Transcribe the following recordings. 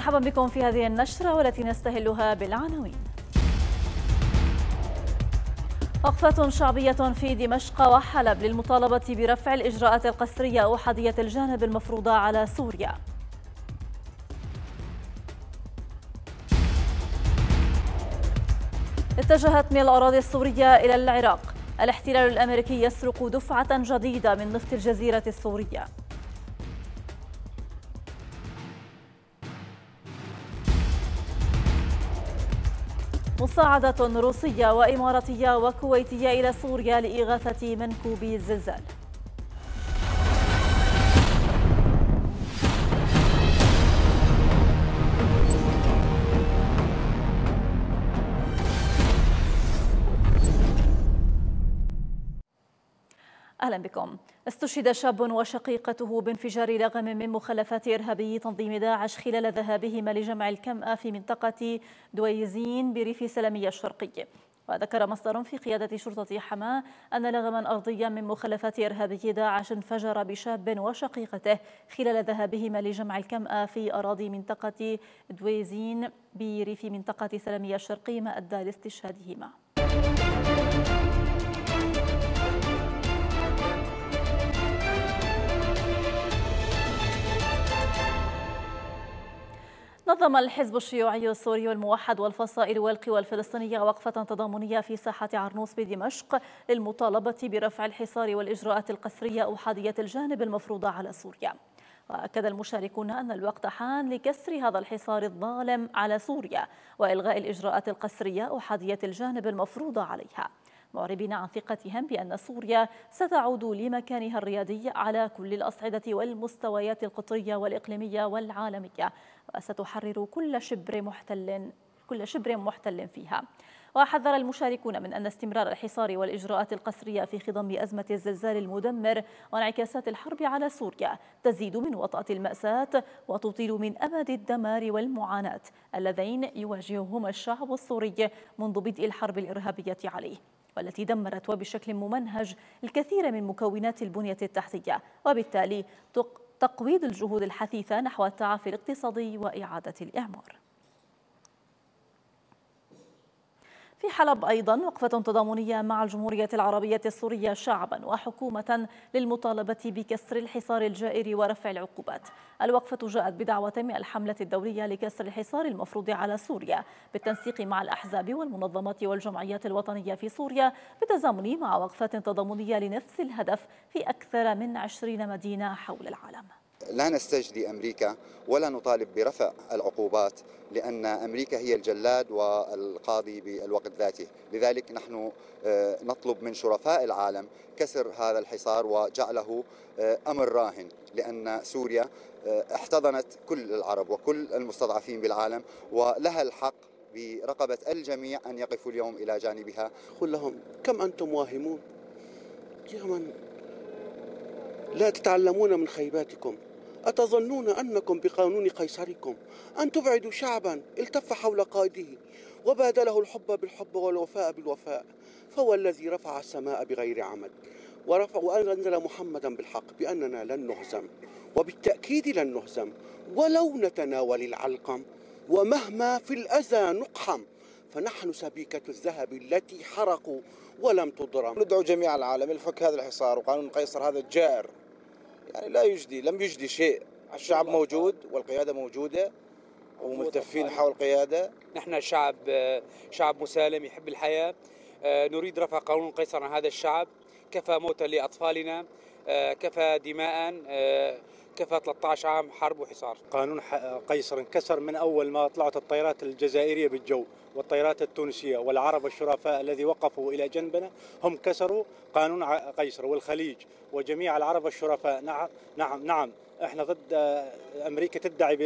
مرحبا بكم في هذه النشرة والتي نستهلها بالعناوين وقفة شعبية في دمشق وحلب للمطالبة برفع الإجراءات القسرية أو الجانب المفروضة على سوريا اتجهت من الأراضي السورية إلى العراق الاحتلال الأمريكي يسرق دفعة جديدة من نفط الجزيرة السورية مساعدة روسية وإماراتية وكويتية إلى سوريا لإغاثة منكوبي الزلزال أهلا بكم استشهد شاب وشقيقته بانفجار لغم من مخلفات إرهابي تنظيم داعش خلال ذهابهما لجمع الكمأة في منطقة دويزين بريف سلمية الشرقي وذكر مصدر في قيادة شرطة حماة أن لغما أرضيا من مخلفات إرهابي داعش انفجر بشاب وشقيقته خلال ذهابهما لجمع الكمأة في أراضي منطقة دويزين بريف منطقة سلمية الشرقي ما أدى لاستشهادهما. نظم الحزب الشيوعي السوري الموحد والفصائل والقوى الفلسطينية وقفة تضامنية في ساحة عرنوس بدمشق للمطالبة برفع الحصار والإجراءات القسرية أحادية الجانب المفروضة على سوريا وأكد المشاركون أن الوقت حان لكسر هذا الحصار الظالم على سوريا وإلغاء الإجراءات القسرية أحادية الجانب المفروضة عليها معربين عن ثقتهم بأن سوريا ستعود لمكانها الريادي على كل الأصعدة والمستويات القطرية والإقليمية والعالمية وستحرر كل شبر محتل كل شبر محتل فيها وحذر المشاركون من أن استمرار الحصار والإجراءات القسرية في خضم أزمة الزلزال المدمر وانعكاسات الحرب على سوريا تزيد من وطأة المأساة وتطيل من أمد الدمار والمعاناة اللذين يواجههما الشعب السوري منذ بدء الحرب الإرهابية عليه والتي دمرت وبشكل ممنهج الكثير من مكونات البنية التحتية وبالتالي تقويض الجهود الحثيثة نحو التعافي الاقتصادي وإعادة الإعمار في حلب أيضا وقفة تضامنية مع الجمهورية العربية السورية شعبا وحكومة للمطالبة بكسر الحصار الجائر ورفع العقوبات الوقفة جاءت بدعوة من الحملة الدولية لكسر الحصار المفروض على سوريا بالتنسيق مع الأحزاب والمنظمات والجمعيات الوطنية في سوريا بالتزامن مع وقفات تضامنية لنفس الهدف في أكثر من 20 مدينة حول العالم لا نستجدي امريكا ولا نطالب برفع العقوبات لان امريكا هي الجلاد والقاضي بالوقت ذاته، لذلك نحن آه، نطلب من شرفاء العالم كسر هذا الحصار وجعله آه، امر راهن لان سوريا آه، احتضنت كل العرب وكل المستضعفين بالعالم ولها الحق برقبه الجميع ان يقفوا اليوم الى جانبها. قل لهم كم انتم واهمون؟ يا من لا تتعلمون من خيباتكم أتظنون أنكم بقانون قيصركم أن تبعدوا شعبا التف حول قائده وبادله الحب بالحب والوفاء بالوفاء فهو الذي رفع السماء بغير عمد ورفع وأنزل محمدا بالحق بأننا لن نهزم وبالتأكيد لن نهزم ولو نتناول العلقم ومهما في الأذى نقحم فنحن سبيكة الذهب التي حرقوا ولم تضرم ندعو جميع العالم لفك هذا الحصار وقانون قيصر هذا الجائر يعني لا يجدي لم يجدي شيء الشعب موجود والقيادة موجودة وملتفين حول القيادة نحن شعب شعب مسالم يحب الحياة آه، نريد رفع قانون قيصر عن هذا الشعب كفى موتا لأطفالنا آه، كفى دماء آه، كفى 13 عام حرب وحصار قانون قيصر انكسر من أول ما طلعت الطائرات الجزائرية بالجو والطائرات التونسية والعرب الشرفاء الذي وقفوا إلى جنبنا هم كسروا قانون قيصر والخليج وجميع العرب الشرفاء نعم نعم نعم احنا ضد آه، أمريكا تدعي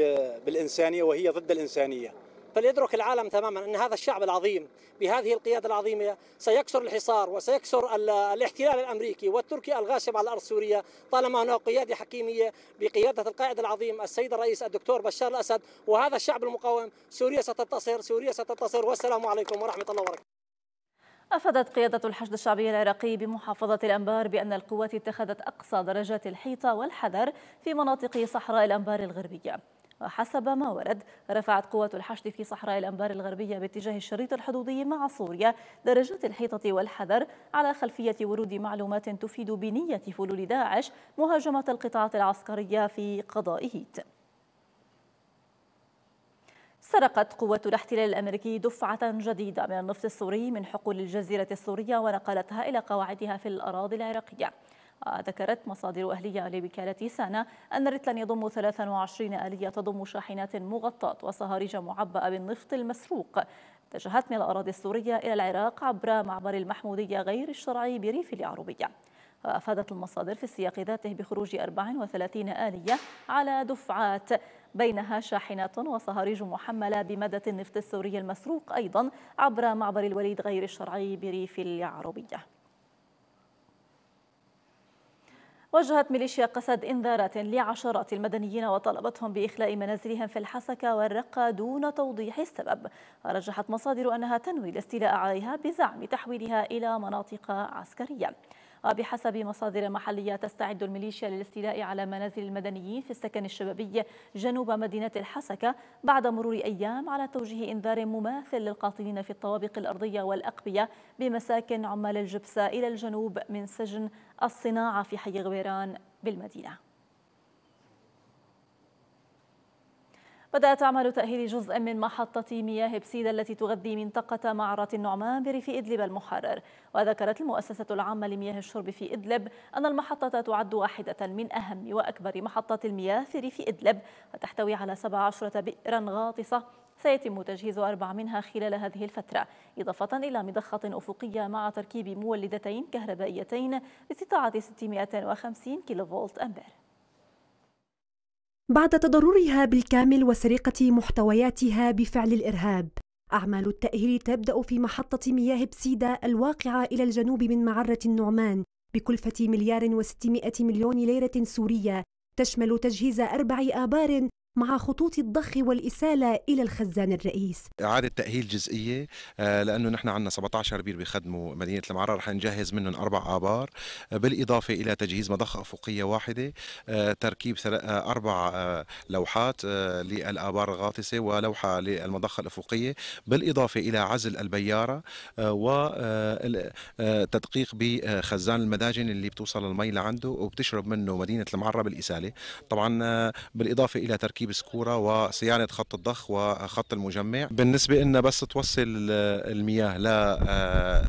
بالإنسانية وهي ضد الإنسانية فليدرك العالم تماما أن هذا الشعب العظيم بهذه القيادة العظيمة سيكسر الحصار وسيكسر الاحتلال الأمريكي والتركي الغاشم على الأرض السورية طالما هناك قيادة حكيمية بقيادة القائد العظيم السيد الرئيس الدكتور بشار الأسد وهذا الشعب المقاوم سوريا ستنتصر سوريا ستنتصر والسلام عليكم ورحمة الله وبركاته أفادت قيادة الحشد الشعبي العراقي بمحافظة الأنبار بأن القوات اتخذت أقصى درجات الحيطة والحذر في مناطق صحراء الأنبار الغربية وحسب ما ورد رفعت قوات الحشد في صحراء الأنبار الغربية باتجاه الشريط الحدودي مع سوريا درجات الحيطة والحذر على خلفية ورود معلومات تفيد بنية فلول داعش مهاجمة القطاعات العسكرية في قضاء هيت سرقت قوة الاحتلال الأمريكي دفعة جديدة من النفط السوري من حقول الجزيرة السورية ونقلتها إلى قواعدها في الأراضي العراقية ذكرت مصادر أهلية لوكالة سانا أن رتلان يضم 23 آلية تضم شاحنات مغطاة وصهاريج معبأة بالنفط المسروق اتجهت من الأراضي السورية إلى العراق عبر معبر المحمودية غير الشرعي بريف العربية وأفادت المصادر في السياق ذاته بخروج 34 آلية على دفعات بينها شاحنات وصهاريج محملة بمادة النفط السوري المسروق أيضا عبر معبر الوليد غير الشرعي بريف العربية وجهت ميليشيا قسد انذارات لعشرات المدنيين وطالبتهم بإخلاء منازلهم في الحسكة والرقة دون توضيح السبب ورجحت مصادر أنها تنوي الاستيلاء عليها بزعم تحويلها إلى مناطق عسكرية بحسب مصادر محلية تستعد الميليشيا للاستيلاء على منازل المدنيين في السكن الشبابي جنوب مدينة الحسكة بعد مرور أيام على توجيه إنذار مماثل للقاتلين في الطوابق الأرضية والأقبية بمساكن عمال الجبسة إلى الجنوب من سجن الصناعة في حي غويران بالمدينة بدأت أعمال تأهيل جزء من محطة مياه بسيدة التي تغذي منطقة معرة النعمان بريف إدلب المحرر وذكرت المؤسسة العامة لمياه الشرب في إدلب أن المحطة تعد واحدة من أهم وأكبر محطات المياه في ريف إدلب وتحتوي على 17 بئرا غاطسة سيتم تجهيز أربع منها خلال هذه الفترة إضافة إلى مضخة أفقية مع تركيب مولدتين كهربائيتين باستطاعة 650 كيلو فولت أمبير بعد تضررها بالكامل وسرقة محتوياتها بفعل الإرهاب أعمال التأهيل تبدأ في محطة مياه بسيدة الواقعة إلى الجنوب من معرة النعمان بكلفة مليار وستمائة مليون ليرة سورية تشمل تجهيز أربع آبار مع خطوط الضخ والإسالة إلى الخزان الرئيس إعادة تأهيل جزئية آه، لأنه نحن عندنا 17 بير بيخدموا مدينة المعرة رح نجهز منهم أربع آبار آه، بالإضافة إلى تجهيز مضخة أفقية واحدة آه، تركيب أربع لوحات للآبار الغاطسة ولوحة للمضخة الأفقية بالإضافة إلى عزل البيارة وتدقيق بخزان المداجن اللي بتوصل المي لعنده وبتشرب منه مدينة المعرة بالإسالة طبعا بالإضافة إلى تركيب تركيب سكورة وصيانة خط الضخ وخط المجمع بالنسبة إن بس توصل آه، المياه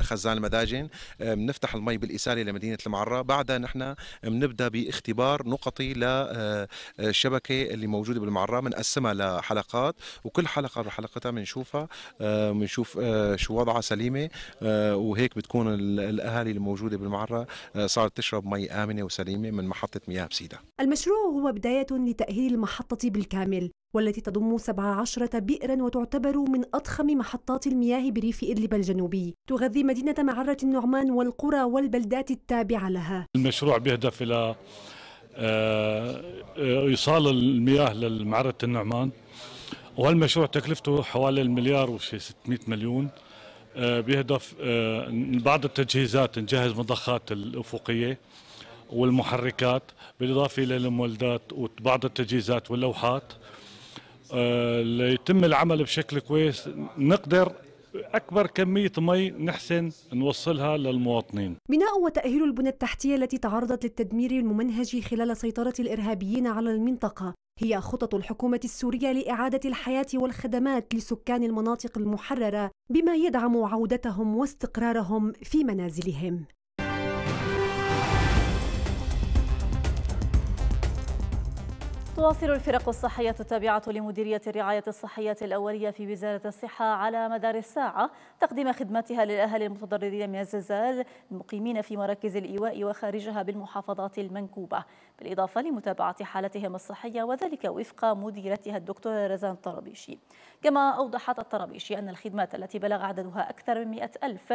لخزان آه، المداجن بنفتح آه، المي بالإسالة لمدينة المعرة بعدها نحن بنبدأ باختبار نقطي للشبكة اللي موجودة بالمعرة بنقسمها لحلقات وكل حلقة بحلقتها بنشوفها بنشوف شو وضعها سليمة وهيك بتكون الأهالي الموجودة بالمعرة صارت تشرب مي آمنة وسليمة من محطة مياه بسيدة المشروع هو بداية لتأهيل المحطة بال بالكامل والتي تضم 17 بئرا وتعتبر من أضخم محطات المياه بريف إدلب الجنوبي تغذي مدينة معرة النعمان والقرى والبلدات التابعة لها المشروع بيهدف إلى آه، إيصال المياه لمعرة النعمان وهالمشروع تكلفته حوالي المليار و 600 مليون آه، بيهدف آه، بعض التجهيزات نجهز مضخات الأفقية والمحركات بالإضافة إلى المولدات وبعض التجهيزات واللوحات آه، ليتم العمل بشكل كويس نقدر أكبر كمية مي نحسن نوصلها للمواطنين بناء وتأهيل البنى التحتية التي تعرضت للتدمير الممنهج خلال سيطرة الإرهابيين على المنطقة هي خطط الحكومة السورية لإعادة الحياة والخدمات لسكان المناطق المحررة بما يدعم عودتهم واستقرارهم في منازلهم تواصل الفرق الصحية التابعة لمديرية الرعاية الصحية الأولية في وزارة الصحة على مدار الساعة تقديم خدمتها للأهل المتضررين من الزلزال المقيمين في مراكز الإيواء وخارجها بالمحافظات المنكوبة بالإضافة لمتابعة حالتهم الصحية وذلك وفق مديرتها الدكتورة رزان الطرابيشي كما أوضحت الطرابيشي أن الخدمات التي بلغ عددها أكثر من 100 ألف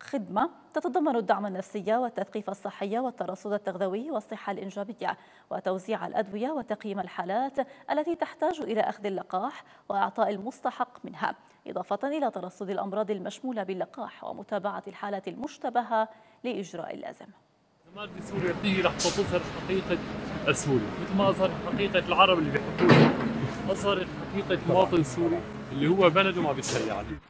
خدمة تتضمن الدعم النفسي والتثقيف الصحي والترصد التغذوي والصحة الإنجابية وتوزيع الأدوية وتقييم الحالات التي تحتاج إلى أخذ اللقاح وإعطاء المستحق منها إضافة إلى ترصد الأمراض المشمولة باللقاح ومتابعة الحالات المشتبهة لإجراء اللازم الشمال سوريا هي رح تظهر حقيقه السوري مثل ما اظهرت حقيقه العرب اللي بيحكوا أظهر حقيقه مواطن سوري اللي هو بلده ما بيتشيع عليه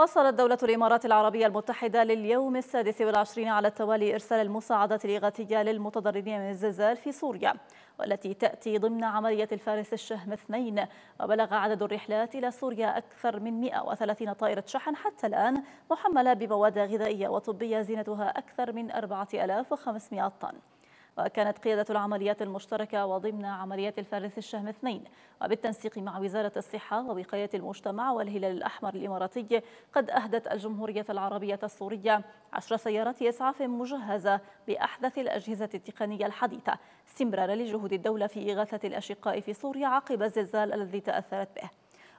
وصلت دولة الإمارات العربية المتحدة لليوم السادس والعشرين على التوالي إرسال المساعدات الإغاثية للمتضررين من الزلزال في سوريا والتي تأتي ضمن عملية الفارس الشهم اثنين وبلغ عدد الرحلات إلى سوريا أكثر من 130 طائرة شحن حتى الآن محملة بمواد غذائية وطبية زينتها أكثر من 4500 طن وكانت قيادة العمليات المشتركة وضمن عمليات الفارس الشهم اثنين وبالتنسيق مع وزارة الصحة ووقاية المجتمع والهلال الأحمر الإماراتي قد أهدت الجمهورية العربية السورية عشر سيارات إسعاف مجهزة بأحدث الأجهزة التقنية الحديثة استمرارا لجهود الدولة في إغاثة الأشقاء في سوريا عقب الزلزال الذي تأثرت به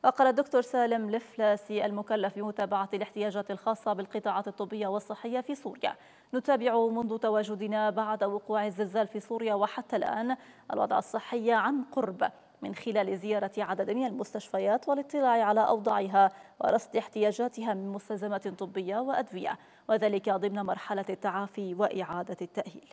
وقال الدكتور سالم لفلاسي المكلف بمتابعة الاحتياجات الخاصة بالقطاعات الطبية والصحية في سوريا نتابع منذ تواجدنا بعد وقوع الزلزال في سوريا وحتى الآن الوضع الصحي عن قرب من خلال زيارة عدد من المستشفيات والاطلاع على أوضاعها ورصد احتياجاتها من مستلزمات طبية وأدوية وذلك ضمن مرحلة التعافي وإعادة التأهيل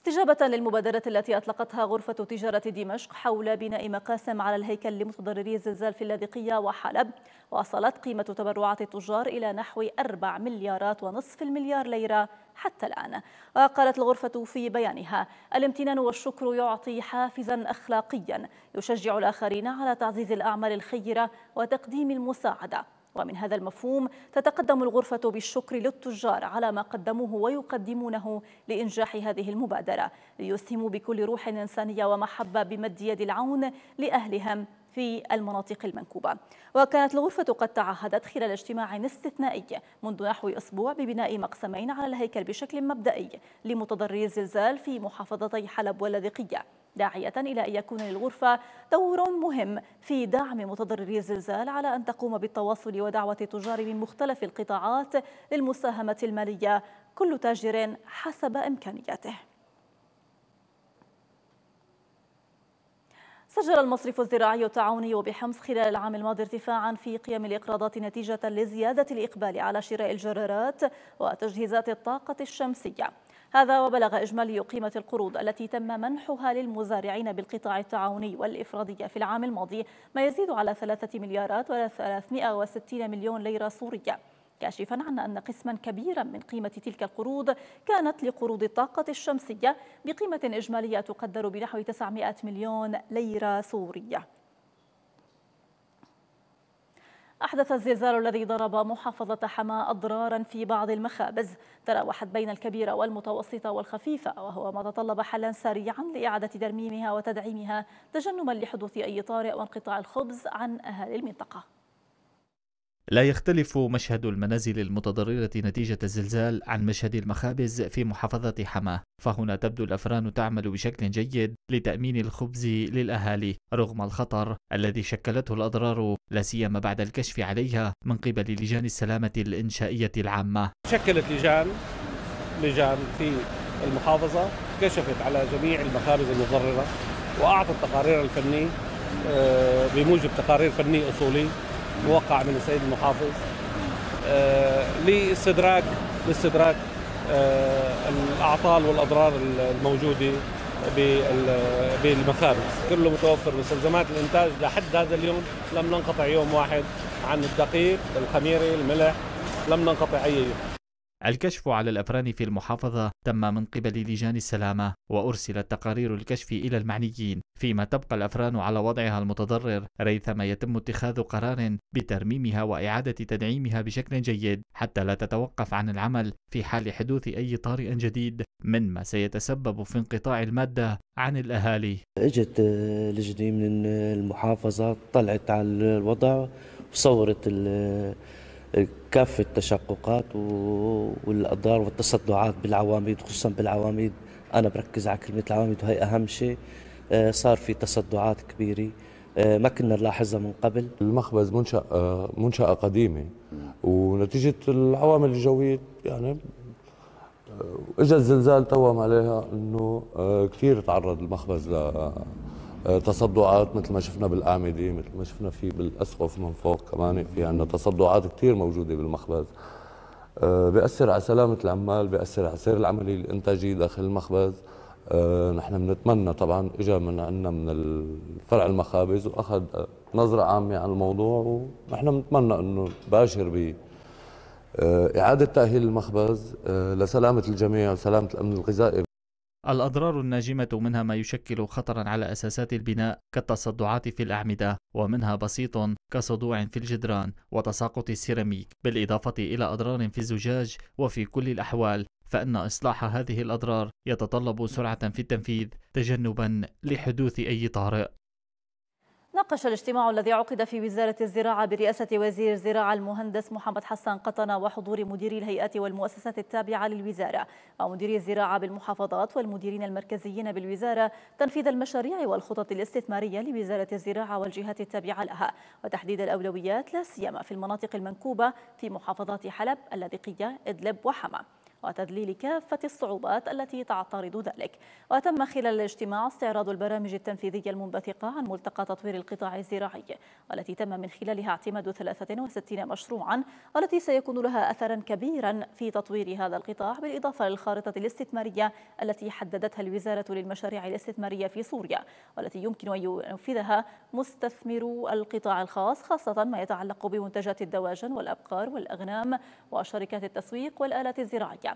استجابة للمبادرة التي أطلقتها غرفة تجارة دمشق حول بناء مقاسم على الهيكل لمتضرري الزلزال في اللاذقية وحلب وصلت قيمة تبرعات التجار إلى نحو 4 مليارات ونصف المليار ليرة حتى الآن وقالت الغرفة في بيانها الامتنان والشكر يعطي حافزا أخلاقيا يشجع الآخرين على تعزيز الأعمال الخيرة وتقديم المساعدة ومن هذا المفهوم تتقدم الغرفة بالشكر للتجار على ما قدموه ويقدمونه لإنجاح هذه المبادرة ليسهموا بكل روح إنسانية ومحبة بمد يد العون لأهلهم في المناطق المنكوبة وكانت الغرفة قد تعهدت خلال اجتماع استثنائي منذ نحو أسبوع ببناء مقسمين على الهيكل بشكل مبدئي لمتضرري الزلزال في محافظتي حلب واللاذقية داعية إلى أن يكون للغرفة دور مهم في دعم متضرري الزلزال على أن تقوم بالتواصل ودعوة التجار من مختلف القطاعات للمساهمة المالية كل تاجر حسب إمكانياته سجل المصرف الزراعي التعاوني بحمص خلال العام الماضي ارتفاعا في قيم الإقراضات نتيجة لزيادة الإقبال على شراء الجرارات وتجهيزات الطاقة الشمسية هذا وبلغ إجمالي قيمة القروض التي تم منحها للمزارعين بالقطاع التعاوني والإفرادية في العام الماضي ما يزيد على 3 مليارات و360 مليون ليرة سورية كاشفا عن أن قسما كبيرا من قيمة تلك القروض كانت لقروض الطاقة الشمسية بقيمة إجمالية تقدر بنحو 900 مليون ليرة سورية أحدث الزلزال الذي ضرب محافظة حماة أضرارا في بعض المخابز تراوحت بين الكبيرة والمتوسطة والخفيفة وهو ما تطلب حلا سريعا لإعادة ترميمها وتدعيمها تجنبا لحدوث أي طارئ وانقطاع الخبز عن أهالي المنطقة لا يختلف مشهد المنازل المتضررة نتيجة الزلزال عن مشهد المخابز في محافظة حماة، فهنا تبدو الأفران تعمل بشكل جيد لتأمين الخبز للأهالي رغم الخطر الذي شكلته الأضرار لاسيما بعد الكشف عليها من قبل لجان السلامة الإنشائية العامة. شكلت لجان لجان في المحافظة كشفت على جميع المخابز المتضررة وأعطت تقارير الفنية آه، بموجب تقارير فني أصولي موقع من السيد المحافظ آه، لاستدراك لاستدراك آه، الاعطال والاضرار الموجوده بالمخابز كله متوفر مستلزمات الانتاج لحد هذا اليوم لم ننقطع يوم واحد عن الدقيق الخميره الملح لم ننقطع اي يوم الكشف على الأفران في المحافظة تم من قبل لجان السلامة وأرسلت تقارير الكشف إلى المعنيين فيما تبقى الأفران على وضعها المتضرر ريثما يتم اتخاذ قرار بترميمها وإعادة تدعيمها بشكل جيد حتى لا تتوقف عن العمل في حال حدوث أي طارئ جديد مما سيتسبب في انقطاع المادة عن الأهالي اجت آه، لجنة من المحافظة طلعت على الوضع وصورت آه، كافة التشققات والأضرار والتصدعات بالعواميد خصوصا بالعواميد أنا بركز على كلمة العواميد وهي أهم شيء آه، صار في تصدعات كبيرة آه، ما كنا نلاحظها من قبل المخبز منشأ آه، منشأة قديمة ونتيجة العوامل الجوية يعني اجى الزلزال توم عليها انه كثير تعرض المخبز ل آه، تصدعات مثل ما شفنا بالاعمده مثل ما شفنا في بالاسقف من فوق كمان في عندنا تصدعات كثير موجوده بالمخبز آه، بياثر على سلامه العمال بياثر على سير العملي الانتاجي داخل المخبز آه، نحن بنتمنى طبعا اجى من عندنا من الفرع المخابز واخذ نظره عامه عن الموضوع ونحن بنتمنى انه باشر ب اعاده تاهيل المخبز لسلامه الجميع وسلامه الامن الغذائي الأضرار الناجمة منها ما يشكل خطرا على أساسات البناء كالتصدعات في الأعمدة ومنها بسيط كصدوع في الجدران وتساقط السيراميك بالإضافة إلى أضرار في الزجاج وفي كل الأحوال فإن إصلاح هذه الأضرار يتطلب سرعة في التنفيذ تجنبا لحدوث أي طارئ ناقش الاجتماع الذي عقد في وزارة الزراعة برئاسة وزير الزراعة المهندس محمد حسن قطنة وحضور مديري الهيئات والمؤسسات التابعة للوزارة ومديري الزراعة بالمحافظات والمديرين المركزيين بالوزارة تنفيذ المشاريع والخطط الاستثمارية لوزارة الزراعة والجهات التابعة لها وتحديد الأولويات لا سيما في المناطق المنكوبة في محافظات حلب، اللاذقية، إدلب وحما. وتذليل كافة الصعوبات التي تعترض ذلك وتم خلال الاجتماع استعراض البرامج التنفيذية المنبثقة عن ملتقى تطوير القطاع الزراعي والتي تم من خلالها اعتماد 63 مشروعا والتي سيكون لها أثرا كبيرا في تطوير هذا القطاع بالإضافة للخارطة الاستثمارية التي حددتها الوزارة للمشاريع الاستثمارية في سوريا والتي يمكن أن ينفذها مستثمرو القطاع الخاص خاصة ما يتعلق بمنتجات الدواجن والأبقار والأغنام وشركات التسويق والآلات الزراعية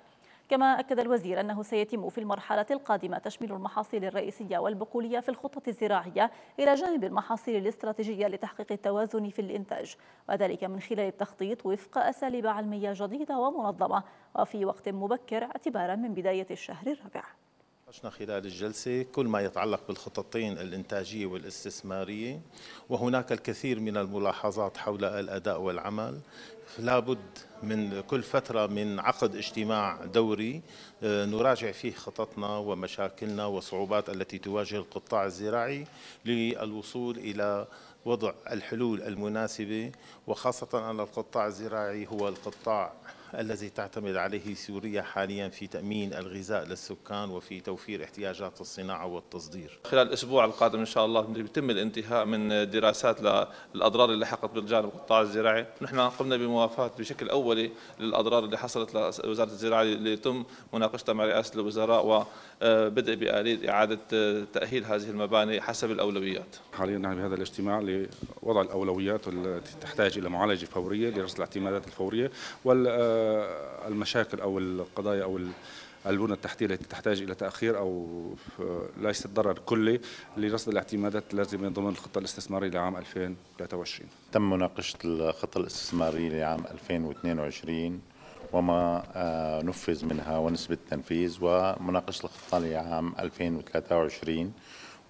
كما أكد الوزير أنه سيتم في المرحلة القادمة تشميل المحاصيل الرئيسية والبقولية في الخطة الزراعية إلى جانب المحاصيل الاستراتيجية لتحقيق التوازن في الإنتاج وذلك من خلال التخطيط وفق أساليب علمية جديدة ومنظمة وفي وقت مبكر اعتبارا من بداية الشهر الرابع ناقشنا خلال الجلسة كل ما يتعلق بالخططين الإنتاجية والاستثمارية وهناك الكثير من الملاحظات حول الأداء والعمل لابد من كل فترة من عقد اجتماع دوري آه، نراجع فيه خططنا ومشاكلنا والصعوبات التي تواجه القطاع الزراعي للوصول إلى وضع الحلول المناسبة وخاصة أن القطاع الزراعي هو القطاع الذي تعتمد عليه سوريا حاليا في تأمين الغذاء للسكان وفي توفير احتياجات الصناعة والتصدير خلال الأسبوع القادم إن شاء الله بيتم الانتهاء من دراسات للأضرار اللي حقت بالجانب القطاع الزراعي نحن قمنا بموافاة بشكل أولي للأضرار اللي حصلت لوزارة الزراعة اللي يتم مناقشتها مع رئاسة الوزراء وبدء بآلية إعادة تأهيل هذه المباني حسب الأولويات حاليا نحن بهذا الاجتماع لوضع الأولويات التي تحتاج إلى معالجة فورية لرصد الاعتمادات الفورية وال المشاكل او القضايا او البنى التحتيه التي تحتاج الى تاخير او آه، ليست ضرر كلي لرصد الاعتمادات اللازمه ضمن الخطه الاستثماريه لعام 2023. تم مناقشه الخطه الاستثماريه لعام 2022 وما آه، نفذ منها ونسبه التنفيذ ومناقشه الخطه لعام 2023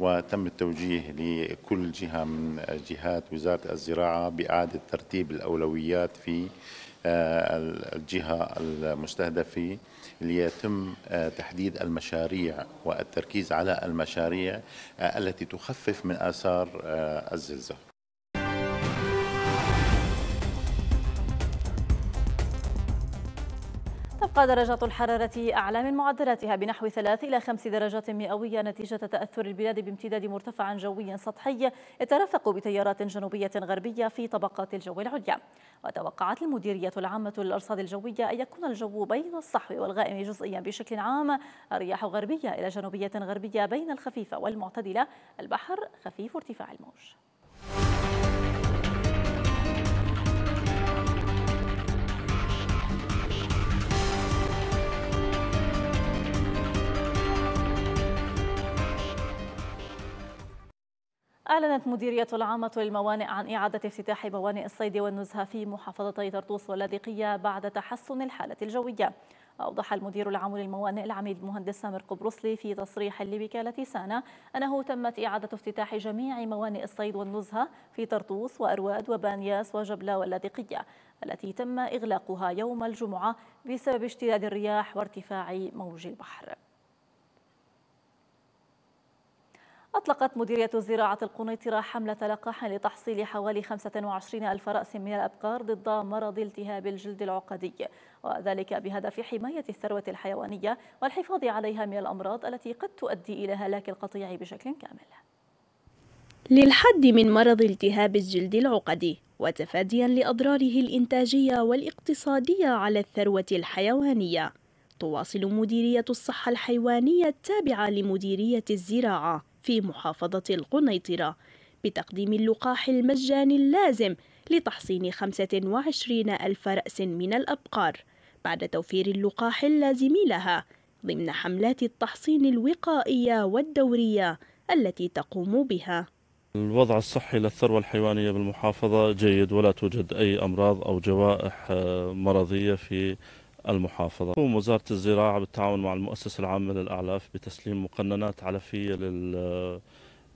وتم التوجيه لكل جهه من جهات وزاره الزراعه باعاده ترتيب الاولويات في آه، الجهة المستهدفة ليتم آه، تحديد المشاريع والتركيز على المشاريع آه، التي تخفف من آثار الزلزال تبقى درجات الحرارة أعلى من معدلاتها بنحو 3 إلى 5 درجات مئوية نتيجة تأثر البلاد بامتداد مرتفع جوي سطحي يترافق بتيارات جنوبية غربية في طبقات الجو العليا وتوقعت المديرية العامة للأرصاد الجوية أن يكون الجو بين الصحو والغائم جزئيا بشكل عام الرياح غربية إلى جنوبية غربية بين الخفيفة والمعتدلة البحر خفيف ارتفاع الموج أعلنت مديرية العامة للموانئ عن إعادة افتتاح موانئ الصيد والنزهة في محافظتي طرطوس واللاذقية بعد تحسن الحالة الجوية. أوضح المدير العام للموانئ العميد المهندس سامر قبرصلي في تصريح لوكالة سانا أنه تمت إعادة افتتاح جميع موانئ الصيد والنزهة في طرطوس وأرواد وبانياس وجبلة واللاذقية التي تم إغلاقها يوم الجمعة بسبب اشتداد الرياح وارتفاع موج البحر. أطلقت مديرية زراعة القنيطرة حملة لقاح لتحصيل حوالي 25 ألف رأس من الأبقار ضد مرض التهاب الجلد العقدي وذلك بهدف حماية الثروة الحيوانية والحفاظ عليها من الأمراض التي قد تؤدي إلى هلاك القطيع بشكل كامل للحد من مرض التهاب الجلد العقدي وتفاديا لأضراره الإنتاجية والاقتصادية على الثروة الحيوانية تواصل مديرية الصحة الحيوانية التابعة لمديرية الزراعة في محافظة القنيطرة بتقديم اللقاح المجاني اللازم لتحصين 25 ألف رأس من الأبقار بعد توفير اللقاح اللازم لها ضمن حملات التحصين الوقائية والدورية التي تقوم بها الوضع الصحي للثروة الحيوانية بالمحافظة جيد ولا توجد أي أمراض أو جوائح آه، مرضية في المحافظة تقوم وزارة الزراعة بالتعاون مع المؤسسة العامة للأعلاف بتسليم مقننات علفية لل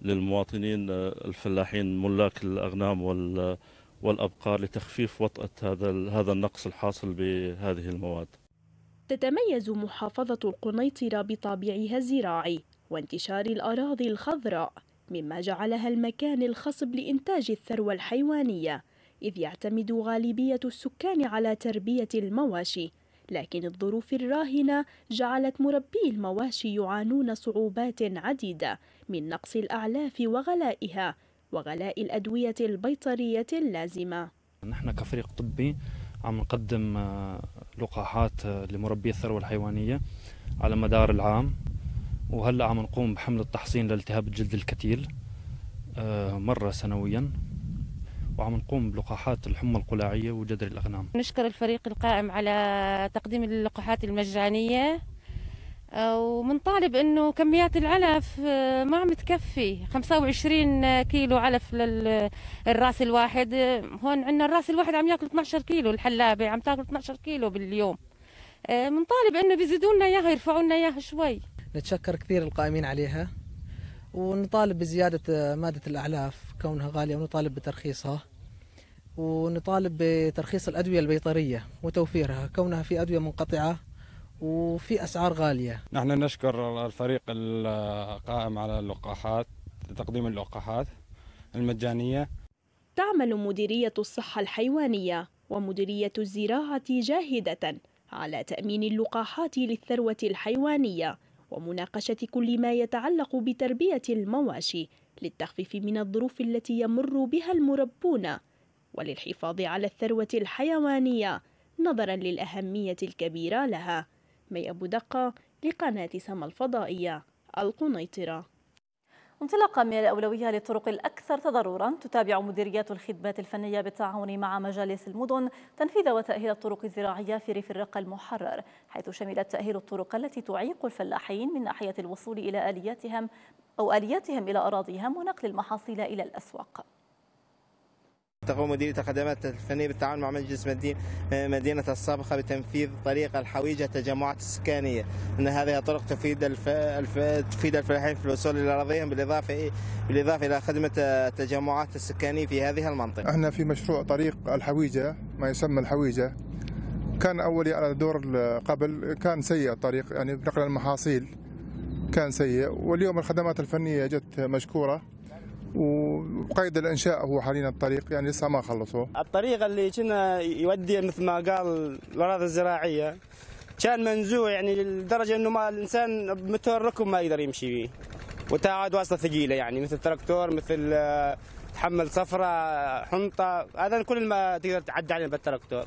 للمواطنين الفلاحين ملاك الأغنام والأبقار لتخفيف وطأة هذا هذا النقص الحاصل بهذه المواد. تتميز محافظة القنيطرة بطابعها الزراعي وانتشار الأراضي الخضراء مما جعلها المكان الخصب لإنتاج الثروة الحيوانية إذ يعتمد غالبية السكان على تربية المواشي لكن الظروف الراهنة جعلت مربي المواشي يعانون صعوبات عديدة من نقص الأعلاف وغلائها وغلاء الأدوية البيطرية اللازمة نحن كفريق طبي عم نقدم آه، لقاحات آه، لمربي الثروة الحيوانية على مدار العام وهلأ عم نقوم بحمل التحصين لالتهاب الجلد الكتيل آه، مرة سنويا وعم نقوم بلقاحات الحمى القلاعية وجدر الأغنام نشكر الفريق القائم على تقديم اللقاحات المجانية ومنطالب انه كميات العلف ما عم تكفي 25 كيلو علف للراس الواحد هون عندنا الراس الواحد عم ياكل 12 كيلو الحلابه عم تاكل 12 كيلو باليوم منطالب انه بيزيدوا لنا اياها يرفعوا لنا اياها شوي نتشكر كثير القائمين عليها ونطالب بزياده ماده الاعلاف كونها غاليه ونطالب بترخيصها ونطالب بترخيص الأدوية البيطرية وتوفيرها كونها في أدوية منقطعة وفي أسعار غالية نحن نشكر الفريق القائم على اللقاحات تقديم اللقاحات المجانية تعمل مديرية الصحة الحيوانية ومديرية الزراعة جاهدة على تأمين اللقاحات للثروة الحيوانية ومناقشة كل ما يتعلق بتربية المواشي للتخفيف من الظروف التي يمر بها المربون وللحفاظ على الثروة الحيوانية نظرا للأهمية الكبيرة لها مي أبو دقة لقناة سما الفضائية القنيطرة انطلاقا من الأولوية للطرق الأكثر تضررا تتابع مديريات الخدمات الفنية بالتعاون مع مجالس المدن تنفيذ وتأهيل الطرق الزراعية في ريف الرقة المحرر حيث شمل التأهيل الطرق التي تعيق الفلاحين من ناحية الوصول إلى آلياتهم أو آلياتهم إلى أراضيهم ونقل المحاصيل إلى الأسواق تقوم مديرية الخدمات الفنية بالتعاون مع مجلس مدينة السابقة بتنفيذ طريق الحويجة التجمعات السكانية أن هذه الطرق تفيد الف... الف... تفيد الفلاحين في الوصول إلى أراضيهم بالإضافة بالإضافة إلى خدمة التجمعات السكانية في هذه المنطقة. احنا في مشروع طريق الحويجة ما يسمى الحويجة كان أولي على دور قبل كان سيء الطريق يعني نقل المحاصيل كان سيء واليوم الخدمات الفنية جت مشكورة وقيد الانشاء هو حاليا الطريق يعني لسه ما خلصوه الطريق اللي كنا يودي مثل ما قال الاراضي الزراعيه كان منزوع يعني لدرجه انه ما الانسان بمتر ركب ما يقدر يمشي فيه وتعاد واسطه ثقيله يعني مثل تراكتور مثل آه، تحمل صفرة حنطة هذا كل ما تقدر تعدي عليه بالتراكتور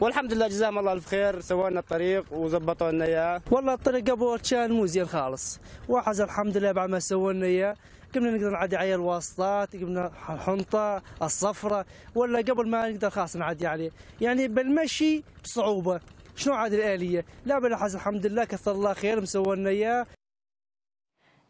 والحمد لله جزاهم الله الف خير سووا لنا الطريق وظبطوا لنا اياه والله الطريق قبل كان مو زين خالص وحز الحمد لله بعد ما سووا لنا اياه قمنا نقدر نعدي عليه الواسطات قمنا الحنطه الصفره ولا قبل ما نقدر خاص نعدي عليه يعني بالمشي بصعوبه شنو عاد الاليه لا بالعكس الحمد لله كثر الله خير مسوى لنا اياه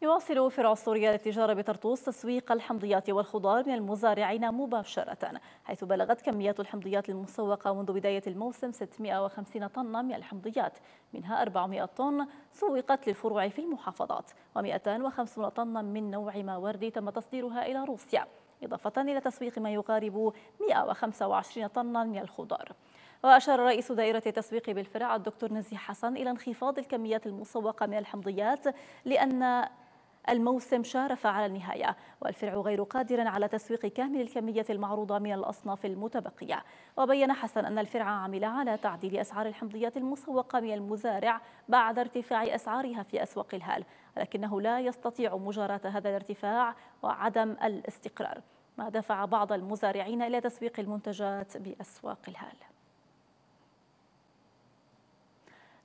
يواصل فرع سوريا للتجارة بطرطوس تسويق الحمضيات والخضار من المزارعين مباشرة حيث بلغت كميات الحمضيات المسوقة منذ بداية الموسم 650 طن من الحمضيات منها 400 طن سوقت للفروع في المحافظات و250 طن من نوع ما وردي تم تصديرها إلى روسيا إضافة إلى تسويق ما يقارب 125 طن من الخضار وأشار رئيس دائرة التسويق بالفرع الدكتور نزيه حسن إلى انخفاض الكميات المسوقة من الحمضيات لأن الموسم شارف على النهاية والفرع غير قادر على تسويق كامل الكمية المعروضة من الأصناف المتبقية وبين حسن أن الفرع عمل على تعديل أسعار الحمضيات المسوقة من المزارع بعد ارتفاع أسعارها في أسواق الهال ولكنه لا يستطيع مجاراة هذا الارتفاع وعدم الاستقرار ما دفع بعض المزارعين إلى تسويق المنتجات بأسواق الهال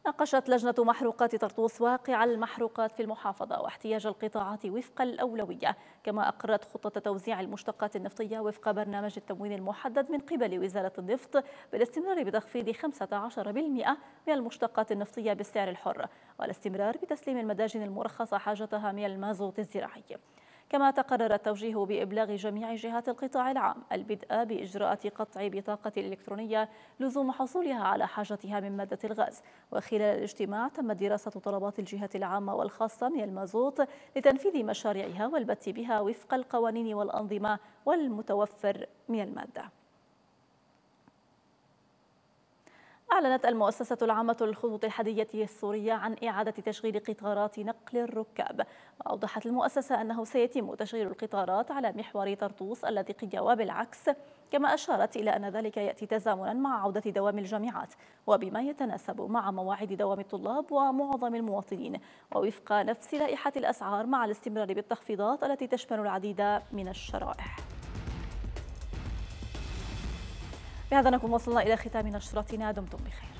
ناقشت لجنة محروقات طرطوس واقع المحروقات في المحافظة واحتياج القطاعات وفق الأولوية كما أقرت خطة توزيع المشتقات النفطية وفق برنامج التموين المحدد من قبل وزارة النفط بالاستمرار بتخفيض 15% من المشتقات النفطية بالسعر الحر والاستمرار بتسليم المداجن المرخصة حاجتها من المازوت الزراعي كما تقرر التوجيه بإبلاغ جميع جهات القطاع العام البدء بإجراءات قطع بطاقة الإلكترونية لزوم حصولها على حاجتها من مادة الغاز وخلال الاجتماع تمت دراسة طلبات الجهة العامة والخاصة من المازوت لتنفيذ مشاريعها والبت بها وفق القوانين والأنظمة والمتوفر من المادة أعلنت المؤسسة العامة للخطوط الحديدية السورية عن إعادة تشغيل قطارات نقل الركاب وأوضحت المؤسسة أنه سيتم تشغيل القطارات على محور طرطوس اللاذقية وبالعكس كما أشارت إلى أن ذلك يأتي تزامنا مع عودة دوام الجامعات وبما يتناسب مع مواعيد دوام الطلاب ومعظم المواطنين ووفق نفس لائحة الأسعار مع الاستمرار بالتخفيضات التي تشمل العديد من الشرائح بهذا نكون وصلنا إلى ختام نشرتنا دمتم بخير